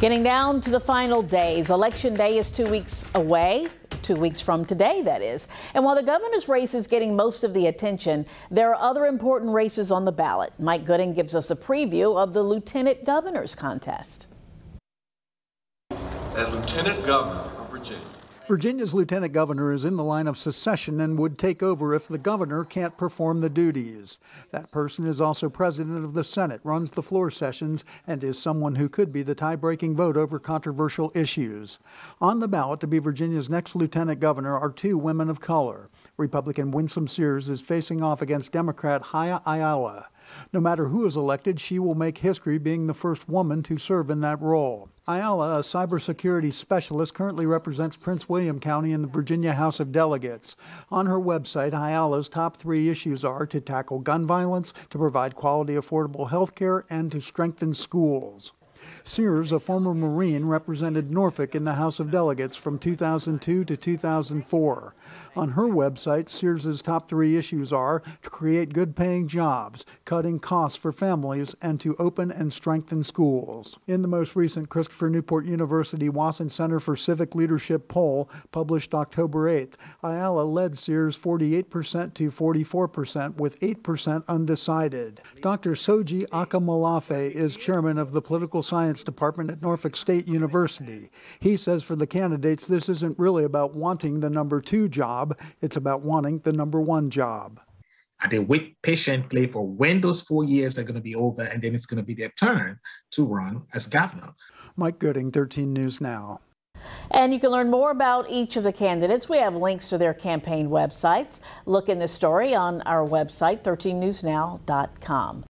getting down to the final days. Election day is two weeks away. Two weeks from today, that is. And while the governor's race is getting most of the attention, there are other important races on the ballot. Mike Gooding gives us a preview of the lieutenant governor's contest. As lieutenant governor of Virginia, Virginia's lieutenant governor is in the line of secession and would take over if the governor can't perform the duties. That person is also president of the Senate, runs the floor sessions, and is someone who could be the tie breaking vote over controversial issues. On the ballot to be Virginia's next lieutenant governor are two women of color. Republican Winsome Sears is facing off against Democrat Haya Ayala. No matter who is elected, she will make history being the first woman to serve in that role. Ayala, a cybersecurity specialist, currently represents Prince William County in the Virginia House of Delegates. On her website, Ayala's top three issues are to tackle gun violence, to provide quality, affordable health care, and to strengthen schools. Sears, a former Marine, represented Norfolk in the House of Delegates from 2002 to 2004. On her website, Sears's top three issues are to create good paying jobs, cutting costs for families, and to open and strengthen schools. In the most recent Christopher Newport University Wasson Center for Civic Leadership poll, published October 8th, Ayala led Sears 48% to 44%, with 8% undecided. Dr. Soji Akamalafe is chairman of the political Science Department at Norfolk State University. He says for the candidates, this isn't really about wanting the number two job, it's about wanting the number one job. And they wait patiently for when those four years are going to be over, and then it's going to be their turn to run as governor. Mike Gooding, 13 News Now. And you can learn more about each of the candidates. We have links to their campaign websites. Look in the story on our website, 13newsnow.com.